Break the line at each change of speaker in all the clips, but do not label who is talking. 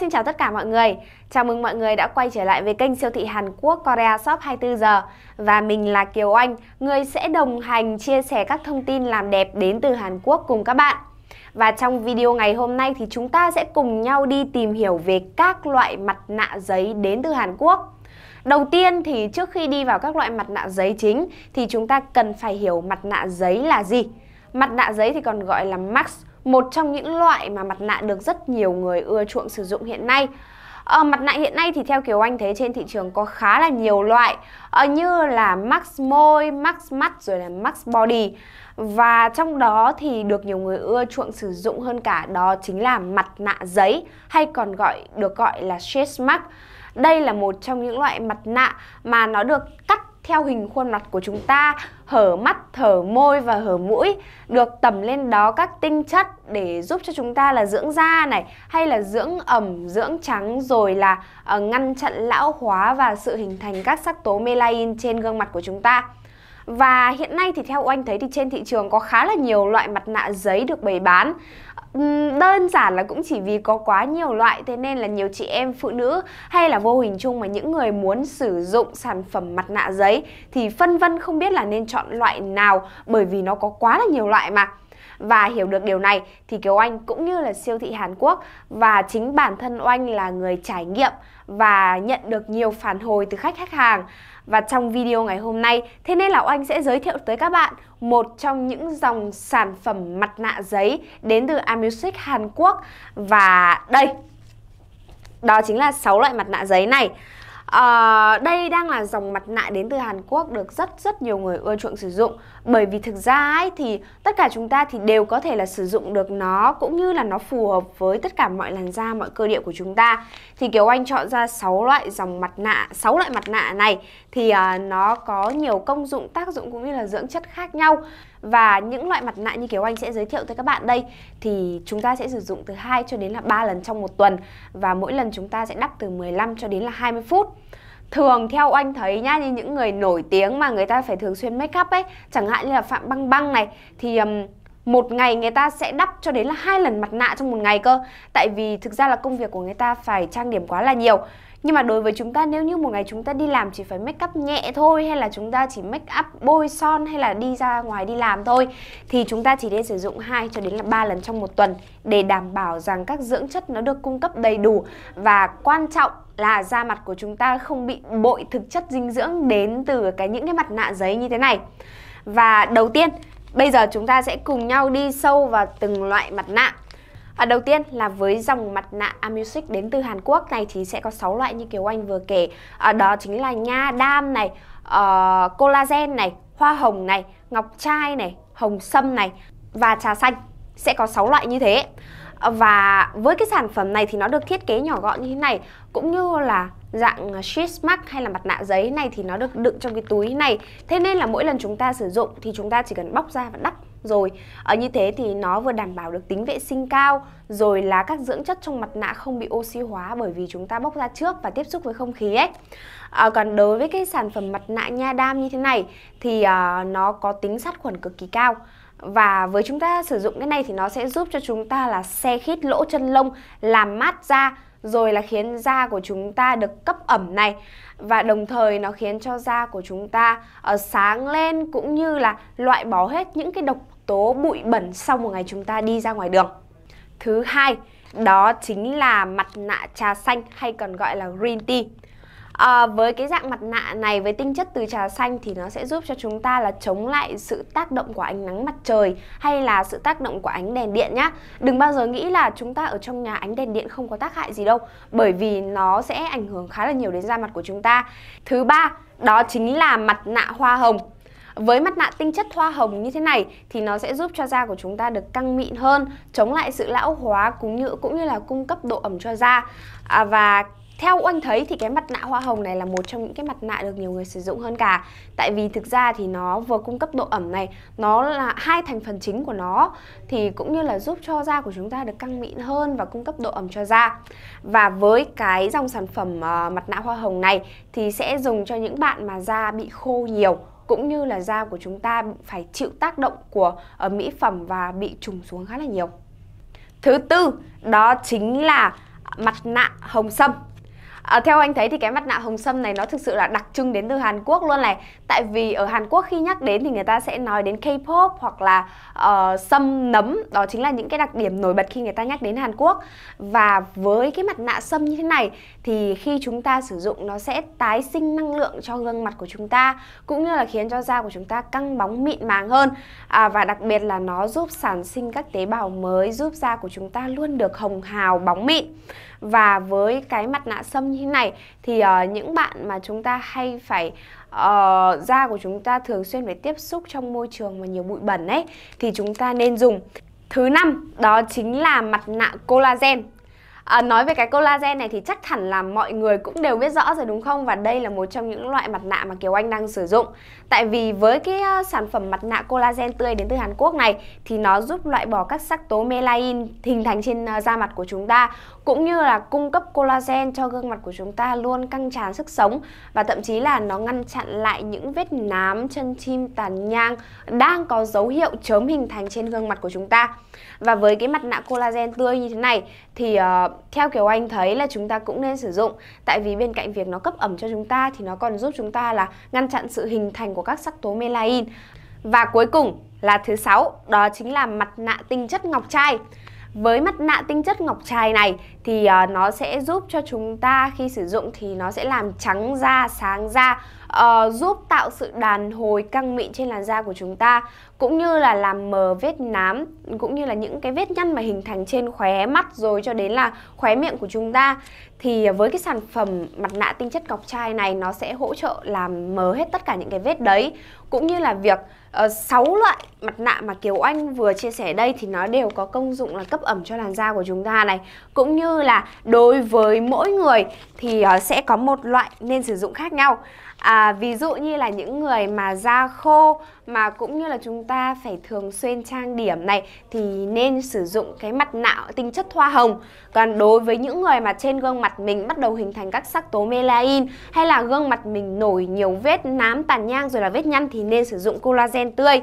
xin chào tất cả mọi người. Chào mừng mọi người đã quay trở lại với kênh siêu thị Hàn Quốc Korea Shop 24 giờ và mình là Kiều Anh, người sẽ đồng hành chia sẻ các thông tin làm đẹp đến từ Hàn Quốc cùng các bạn. Và trong video ngày hôm nay thì chúng ta sẽ cùng nhau đi tìm hiểu về các loại mặt nạ giấy đến từ Hàn Quốc. Đầu tiên thì trước khi đi vào các loại mặt nạ giấy chính thì chúng ta cần phải hiểu mặt nạ giấy là gì. Mặt nạ giấy thì còn gọi là mask một trong những loại mà mặt nạ được rất nhiều người ưa chuộng sử dụng hiện nay. À, mặt nạ hiện nay thì theo kiểu Anh thấy trên thị trường có khá là nhiều loại à, như là Max Môi, Max Mắt rồi là Max Body và trong đó thì được nhiều người ưa chuộng sử dụng hơn cả đó chính là mặt nạ giấy hay còn gọi được gọi là sheet mask. Đây là một trong những loại mặt nạ mà nó được cắt theo hình khuôn mặt của chúng ta hở mắt, thở môi và hở mũi được tẩm lên đó các tinh chất để giúp cho chúng ta là dưỡng da này hay là dưỡng ẩm, dưỡng trắng rồi là uh, ngăn chặn lão hóa và sự hình thành các sắc tố melanin trên gương mặt của chúng ta. Và hiện nay thì theo anh thấy thì trên thị trường có khá là nhiều loại mặt nạ giấy được bày bán đơn giản là cũng chỉ vì có quá nhiều loại thế nên là nhiều chị em phụ nữ hay là vô hình chung mà những người muốn sử dụng sản phẩm mặt nạ giấy thì phân vân không biết là nên chọn loại nào bởi vì nó có quá là nhiều loại mà và hiểu được điều này thì Kiều Anh cũng như là siêu thị Hàn Quốc và chính bản thân Oanh là người trải nghiệm và nhận được nhiều phản hồi từ khách khách hàng và trong video ngày hôm nay, thế nên là Oanh sẽ giới thiệu tới các bạn một trong những dòng sản phẩm mặt nạ giấy đến từ Amusic Hàn Quốc. Và đây, đó chính là 6 loại mặt nạ giấy này à, đây đang là dòng mặt nạ đến từ Hàn Quốc được rất rất nhiều người ưa chuộng sử dụng bởi vì thực ra ấy thì tất cả chúng ta thì đều có thể là sử dụng được nó cũng như là nó phù hợp với tất cả mọi làn da mọi cơ địa của chúng ta thì kiểu Anh chọn ra 6 loại dòng mặt nạ 6 loại mặt nạ này thì à, nó có nhiều công dụng tác dụng cũng như là dưỡng chất khác nhau và những loại mặt nạ như kiểu anh sẽ giới thiệu tới các bạn đây thì chúng ta sẽ sử dụng từ 2 cho đến là 3 lần trong một tuần và mỗi lần chúng ta sẽ đắp từ 15 cho đến là 20 phút thường theo anh thấy nhá như những người nổi tiếng mà người ta phải thường xuyên make up ấy chẳng hạn như là phạm băng băng này thì um, một ngày người ta sẽ đắp cho đến là hai lần mặt nạ trong một ngày cơ tại vì thực ra là công việc của người ta phải trang điểm quá là nhiều nhưng mà đối với chúng ta nếu như một ngày chúng ta đi làm chỉ phải make up nhẹ thôi hay là chúng ta chỉ make up bôi son hay là đi ra ngoài đi làm thôi thì chúng ta chỉ nên sử dụng 2 cho đến là 3 lần trong một tuần để đảm bảo rằng các dưỡng chất nó được cung cấp đầy đủ và quan trọng là da mặt của chúng ta không bị bội thực chất dinh dưỡng đến từ cái những cái mặt nạ giấy như thế này. Và đầu tiên, bây giờ chúng ta sẽ cùng nhau đi sâu vào từng loại mặt nạ À, đầu tiên là với dòng mặt nạ Amusic đến từ Hàn Quốc này thì sẽ có 6 loại như kiểu Anh vừa kể. À, đó chính là nha đam này, uh, collagen này, hoa hồng này, ngọc trai này, hồng sâm này và trà xanh. Sẽ có 6 loại như thế. Và với cái sản phẩm này thì nó được thiết kế nhỏ gọn như thế này Cũng như là dạng sheet mask hay là mặt nạ giấy này thì nó được đựng trong cái túi này Thế nên là mỗi lần chúng ta sử dụng thì chúng ta chỉ cần bóc ra và đắp rồi ở như thế thì nó vừa đảm bảo được tính vệ sinh cao rồi là các dưỡng chất trong mặt nạ không bị oxy hóa bởi vì chúng ta bóc ra trước và tiếp xúc với không khí ấy à, còn đối với cái sản phẩm mặt nạ nha đam như thế này thì à, nó có tính sát khuẩn cực kỳ cao và với chúng ta sử dụng cái này thì nó sẽ giúp cho chúng ta là xe khít lỗ chân lông làm mát da rồi là khiến da của chúng ta được cấp ẩm này và đồng thời nó khiến cho da của chúng ta ở ờ, sáng lên cũng như là loại bỏ hết những cái độc tố bụi bẩn sau một ngày chúng ta đi ra ngoài đường. Thứ hai, đó chính là mặt nạ trà xanh hay còn gọi là green tea. À, với cái dạng mặt nạ này với tinh chất từ trà xanh thì nó sẽ giúp cho chúng ta là chống lại sự tác động của ánh nắng mặt trời hay là sự tác động của ánh đèn điện nhá. Đừng bao giờ nghĩ là chúng ta ở trong nhà ánh đèn điện không có tác hại gì đâu bởi vì nó sẽ ảnh hưởng khá là nhiều đến da mặt của chúng ta. Thứ ba, đó chính là mặt nạ hoa hồng với mặt nạ tinh chất hoa hồng như thế này thì nó sẽ giúp cho da của chúng ta được căng mịn hơn, chống lại sự lão hóa cũng như cũng như là cung cấp độ ẩm cho da. À, và theo anh thấy thì cái mặt nạ hoa hồng này là một trong những cái mặt nạ được nhiều người sử dụng hơn cả tại vì thực ra thì nó vừa cung cấp độ ẩm này nó là hai thành phần chính của nó thì cũng như là giúp cho da của chúng ta được căng mịn hơn và cung cấp độ ẩm cho da và với cái dòng sản phẩm uh, mặt nạ hoa hồng này thì sẽ dùng cho những bạn mà da bị khô nhiều cũng như là da của chúng ta phải chịu tác động của uh, mỹ phẩm và bị trùng xuống khá là nhiều. Thứ tư đó chính là mặt nạ hồng sâm à, theo anh thấy thì cái mặt nạ hồng sâm này nó thực sự là đặc trưng đến từ Hàn Quốc luôn này tại vì ở Hàn Quốc khi nhắc đến thì người ta sẽ nói đến K-pop hoặc là uh, sâm nấm đó chính là những cái đặc điểm nổi bật khi người ta nhắc đến Hàn Quốc và với cái mặt nạ sâm như thế này thì khi chúng ta sử dụng nó sẽ tái sinh năng lượng cho gương mặt của chúng ta cũng như là khiến cho da của chúng ta căng bóng mịn màng hơn à, và đặc biệt là nó giúp sản sinh các tế bào mới giúp da của chúng ta luôn được hồng hào bóng mịn và với cái mặt nạ sâm như thế này thì uh, những bạn mà chúng ta hay phải uh, da của chúng ta thường xuyên phải tiếp xúc trong môi trường mà nhiều bụi bẩn ấy thì chúng ta nên dùng thứ năm đó chính là mặt nạ collagen À, nói về cái collagen này thì chắc hẳn là mọi người cũng đều biết rõ rồi đúng không? Và đây là một trong những loại mặt nạ mà Kiều Anh đang sử dụng. Tại vì với cái ờ, sản phẩm mặt nạ collagen tươi đến từ Hàn Quốc này thì nó giúp loại bỏ các sắc tố melanin hình thành trên ờ, da mặt của chúng ta cũng như là cung cấp collagen cho gương mặt của chúng ta luôn căng tràn sức sống và thậm chí là nó ngăn chặn lại những vết nám chân chim tàn nhang đang có dấu hiệu chớm hình thành trên gương mặt của chúng ta. Và với cái mặt nạ collagen tươi như thế này thì uh, theo kiểu anh thấy là chúng ta cũng nên sử dụng tại vì bên cạnh việc nó cấp ẩm cho chúng ta thì nó còn giúp chúng ta là ngăn chặn sự hình thành của các sắc tố melanin. Và cuối cùng là thứ sáu, đó chính là mặt nạ tinh chất ngọc trai. Với mặt nạ tinh chất ngọc trai này thì à, nó sẽ giúp cho chúng ta khi sử dụng thì nó sẽ làm trắng da, sáng da, à, giúp tạo sự đàn hồi căng mịn trên làn da của chúng ta cũng như là làm mờ vết nám cũng như là những cái vết nhăn mà hình thành trên khóe mắt rồi cho đến là khóe miệng của chúng ta thì với cái sản phẩm mặt nạ tinh chất ngọc trai này nó sẽ hỗ trợ làm mờ hết tất cả những cái vết đấy cũng như là việc uh, loại mặt nạ mà Kiều Anh vừa chia sẻ đây thì nó đều có công dụng là cấp ẩm cho làn da của chúng ta này cũng như là đối với mỗi người thì uh, sẽ có một loại nên sử dụng khác nhau. À, ví dụ như là những người mà da khô mà cũng như là chúng ta phải thường xuyên trang điểm này thì nên sử dụng cái mặt nạ tinh chất hoa hồng. Còn đối với những người mà trên gương mặt mình bắt đầu hình thành các sắc tố melanin hay là gương mặt mình nổi nhiều vết nám tàn nhang rồi là vết nhăn thì nên sử dụng collagen tươi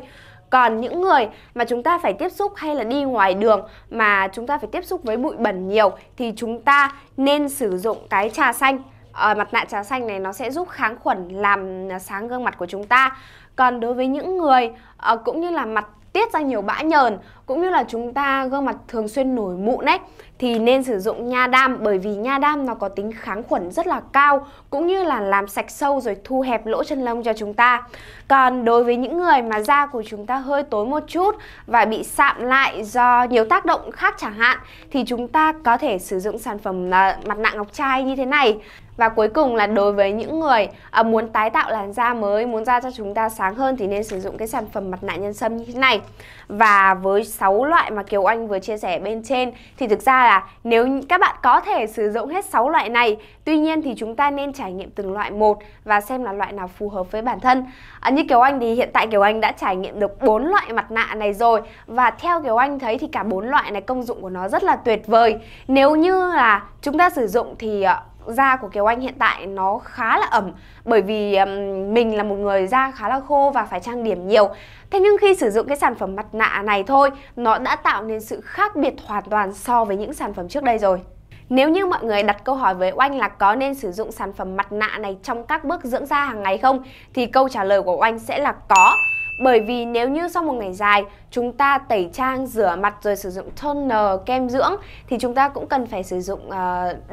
còn những người mà chúng ta phải tiếp xúc hay là đi ngoài đường mà chúng ta phải tiếp xúc với bụi bẩn nhiều thì chúng ta nên sử dụng cái trà xanh ở ờ, mặt nạ trà xanh này nó sẽ giúp kháng khuẩn làm sáng gương mặt của chúng ta còn đối với những người ờ, cũng như là mặt tiết ra nhiều bã nhờn cũng như là chúng ta gương mặt thường xuyên nổi mụn ấy thì nên sử dụng nha đam bởi vì nha đam nó có tính kháng khuẩn rất là cao cũng như là làm sạch sâu rồi thu hẹp lỗ chân lông cho chúng ta. Còn đối với những người mà da của chúng ta hơi tối một chút và bị sạm lại do nhiều tác động khác chẳng hạn thì chúng ta có thể sử dụng sản phẩm ờ, mặt nạ ngọc trai như thế này. Và cuối cùng là đối với những người ờ, muốn tái tạo làn da mới, muốn da cho chúng ta sáng hơn thì nên sử dụng cái sản phẩm mặt nạ nhân sâm như thế này. Và với 6 loại mà Kiều Anh vừa chia sẻ bên trên thì thực ra là nếu các bạn có thể sử dụng hết 6 loại này tuy nhiên thì chúng ta nên trải nghiệm từng loại một và xem là loại nào phù hợp với bản thân à, như Kiều Anh thì hiện tại Kiều Anh đã trải nghiệm được 4 loại mặt nạ này rồi và theo Kiều Anh thấy thì cả bốn loại này công dụng của nó rất là tuyệt vời nếu như là chúng ta sử dụng thì ờ, da của Kiều Anh hiện tại nó khá là ẩm bởi vì um, mình là một người da khá là khô và phải trang điểm nhiều. Thế nhưng khi sử dụng cái sản phẩm mặt nạ này thôi, nó đã tạo nên sự khác biệt hoàn toàn so với những sản phẩm trước đây rồi. Nếu như mọi người đặt câu hỏi với Oanh là có nên sử dụng sản phẩm mặt nạ này trong các bước dưỡng da hàng ngày không thì câu trả lời của Oanh sẽ là có. Bởi vì nếu như sau một ngày dài chúng ta tẩy trang, rửa mặt rồi sử dụng toner, kem dưỡng thì chúng ta cũng cần phải sử dụng uh,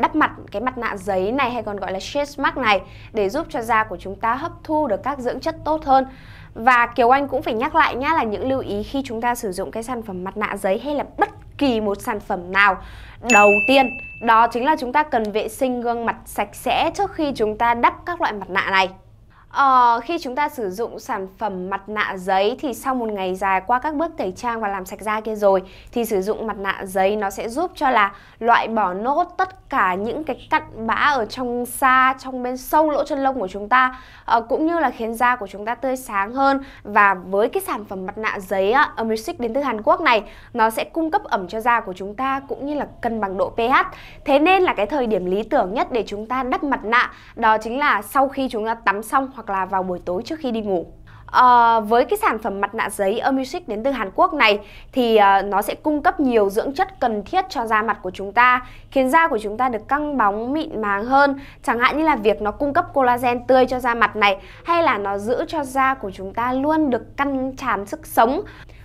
đắp mặt cái mặt nạ giấy này hay còn gọi là sheet mask này để giúp cho da của chúng ta hấp thu được các dưỡng chất tốt hơn. Và Kiều Anh cũng phải nhắc lại nhá là những lưu ý khi chúng ta sử dụng cái sản phẩm mặt nạ giấy hay là bất kỳ một sản phẩm nào đầu tiên đó chính là chúng ta cần vệ sinh gương mặt sạch sẽ trước khi chúng ta đắp các loại mặt nạ này Ờ, khi chúng ta sử dụng sản phẩm mặt nạ giấy thì sau một ngày dài qua các bước tẩy trang và làm sạch da kia rồi thì sử dụng mặt nạ giấy nó sẽ giúp cho là loại bỏ nốt tất cả những cái cặn bã ở trong xa, trong bên sâu lỗ chân lông của chúng ta ờ, cũng như là khiến da của chúng ta tươi sáng hơn và với cái sản phẩm mặt nạ giấy á, Amrisic đến từ Hàn Quốc này nó sẽ cung cấp ẩm cho da của chúng ta cũng như là cân bằng độ pH thế nên là cái thời điểm lý tưởng nhất để chúng ta đắp mặt nạ đó chính là sau khi chúng ta tắm xong hoặc hoặc là vào buổi tối trước khi đi ngủ. À, với cái sản phẩm mặt nạ giấy Amusic đến từ Hàn Quốc này thì à, nó sẽ cung cấp nhiều dưỡng chất cần thiết cho da mặt của chúng ta khiến da của chúng ta được căng bóng mịn màng hơn chẳng hạn như là việc nó cung cấp collagen tươi cho da mặt này hay là nó giữ cho da của chúng ta luôn được căng tràn sức sống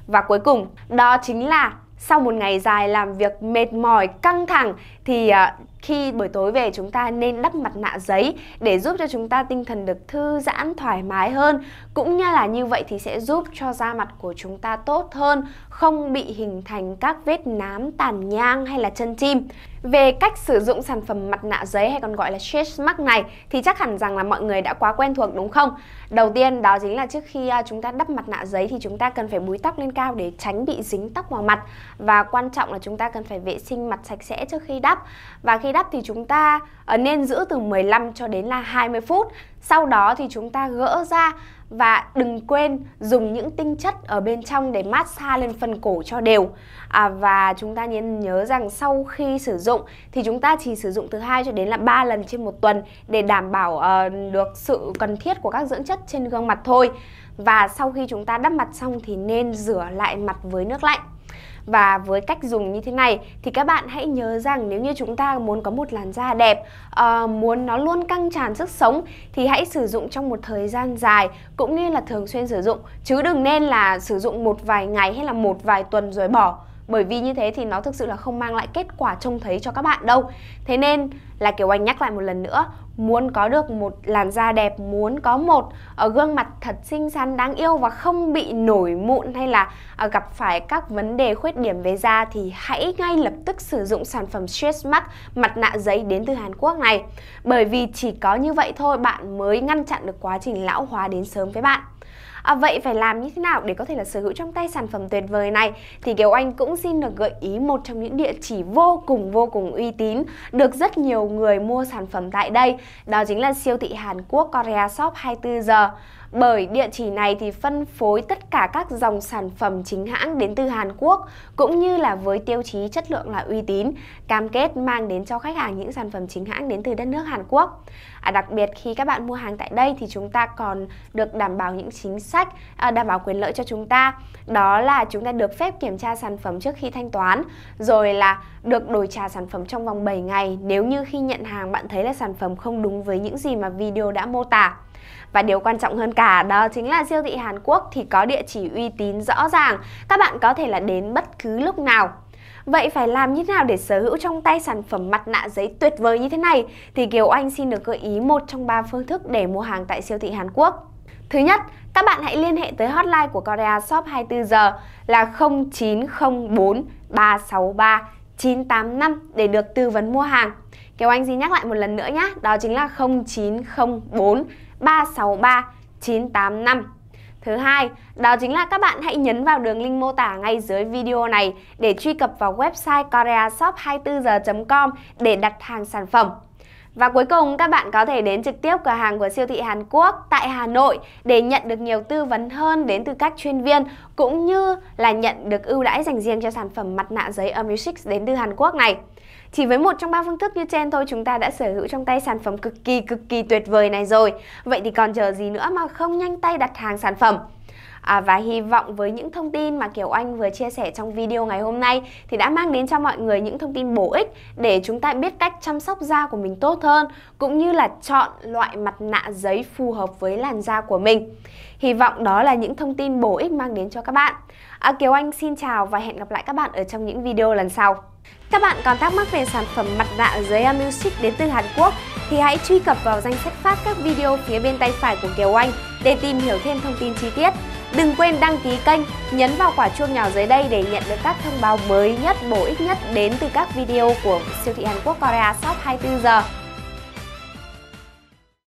và cuối cùng đó chính là sau một ngày dài làm việc mệt mỏi căng thẳng thì ờ, khi buổi tối về chúng ta nên đắp mặt nạ giấy để giúp cho chúng ta tinh thần được thư giãn thoải mái hơn cũng như là như vậy thì sẽ giúp cho da mặt của chúng ta tốt hơn không bị hình thành các vết nám, tàn nhang hay là chân chim. Về cách sử dụng sản phẩm mặt nạ giấy hay còn gọi là sheet mask này thì chắc hẳn rằng là mọi người đã quá quen thuộc đúng không? Đầu tiên đó chính là trước khi à, chúng ta đắp mặt nạ giấy thì chúng ta cần phải búi tóc lên cao để tránh bị dính tóc vào mặt và quan trọng là chúng ta cần phải vệ sinh mặt sạch sẽ trước khi đắp và khi đắp thì chúng ta ờ, nên giữ từ 15 cho đến là 20 phút sau đó thì chúng ta gỡ ra và đừng quên dùng những tinh chất ở bên trong để massage lên phần cổ cho đều à, và chúng ta nên nhớ rằng sau khi sử dụng thì chúng ta chỉ sử dụng từ 2 cho đến là 3 lần trên một tuần để đảm bảo uh, được sự cần thiết của các dưỡng chất trên gương mặt thôi và sau khi chúng ta đắp mặt xong thì nên rửa lại mặt với nước lạnh và với cách dùng như thế này thì các bạn hãy nhớ rằng nếu như chúng ta muốn có một làn da đẹp, uh, muốn nó luôn căng tràn sức sống thì hãy sử dụng trong một thời gian dài cũng như là thường xuyên sử dụng chứ đừng nên là sử dụng một vài ngày hay là một vài tuần rồi bỏ bởi vì như thế thì nó thực sự là không mang lại kết quả trông thấy cho các bạn đâu thế nên là kiểu anh nhắc lại một lần nữa muốn có được một làn da đẹp muốn có một ở ờ, gương mặt thật xinh xắn đáng yêu và không bị nổi mụn hay là ờ, gặp phải các vấn đề khuyết điểm về da thì hãy ngay lập tức sử dụng sản phẩm Stress Max mặt nạ giấy đến từ Hàn Quốc này bởi vì chỉ có như vậy thôi bạn mới ngăn chặn được quá trình lão hóa đến sớm với bạn À, vậy phải làm như thế nào để có thể là sở hữu trong tay sản phẩm tuyệt vời này thì Kiều Anh cũng xin được gợi ý một trong những địa chỉ vô cùng vô cùng uy tín được rất nhiều người mua sản phẩm tại đây. Đó chính là siêu thị Hàn Quốc Korea Shop 24 giờ bởi địa chỉ này thì phân phối tất cả các dòng sản phẩm chính hãng đến từ Hàn Quốc cũng như là với tiêu chí chất lượng là uy tín, cam kết mang đến cho khách hàng những sản phẩm chính hãng đến từ đất nước Hàn Quốc. À, đặc biệt khi các bạn mua hàng tại đây thì chúng ta còn được đảm bảo những chính sách à, đảm bảo quyền lợi cho chúng ta. Đó là chúng ta được phép kiểm tra sản phẩm trước khi thanh toán, rồi là được đổi trả sản phẩm trong vòng 7 ngày nếu như khi nhận hàng bạn thấy là sản phẩm không đúng với những gì mà video đã mô tả. Và điều quan trọng hơn cả đó chính là siêu thị Hàn Quốc thì có địa chỉ uy tín rõ ràng, các bạn có thể là đến bất cứ lúc nào. Vậy phải làm như thế nào để sở hữu trong tay sản phẩm mặt nạ giấy tuyệt vời như thế này? Thì Kiều Anh xin được gợi ý một trong ba phương thức để mua hàng tại siêu thị Hàn Quốc. Thứ nhất, các bạn hãy liên hệ tới hotline của Korea Shop 24 giờ là 0904 363 985 để được tư vấn mua hàng. Kiều Anh xin nhắc lại một lần nữa nhé, đó chính là 0904 363 985. Thứ hai, đó chính là các bạn hãy nhấn vào đường link mô tả ngay dưới video này để truy cập vào website koreashop 24 h com để đặt hàng sản phẩm. Và cuối cùng các bạn có thể đến trực tiếp cửa hàng của siêu thị Hàn Quốc tại Hà Nội để nhận được nhiều tư vấn hơn đến từ các chuyên viên cũng như là nhận được ưu đãi dành riêng cho sản phẩm mặt nạ giấy Amusix đến từ Hàn Quốc này. Chỉ với một trong ba phương thức như trên thôi chúng ta đã sở hữu trong tay sản phẩm cực kỳ cực kỳ tuyệt vời này rồi. Vậy thì còn chờ gì nữa mà không nhanh tay đặt hàng sản phẩm à, và hy vọng với những thông tin mà Kiều Anh vừa chia sẻ trong video ngày hôm nay thì đã mang đến cho mọi người những thông tin bổ ích để chúng ta biết cách chăm sóc da của mình tốt hơn cũng như là chọn loại mặt nạ giấy phù hợp với làn da của mình. Hy vọng đó là những thông tin bổ ích mang đến cho các bạn. À, Kiều Anh xin chào và hẹn gặp lại các bạn ở trong những video lần sau. Các bạn còn thắc mắc về sản phẩm mặt nạ giấy Amusic đến từ Hàn Quốc thì hãy truy cập vào danh sách phát các video phía bên tay phải của Kiều Anh để tìm hiểu thêm thông tin chi tiết. Đừng quên đăng ký kênh, nhấn vào quả chuông nhỏ dưới đây để nhận được các thông báo mới nhất, bổ ích nhất đến từ các video của siêu thị Hàn Quốc Korea Shop 24 giờ.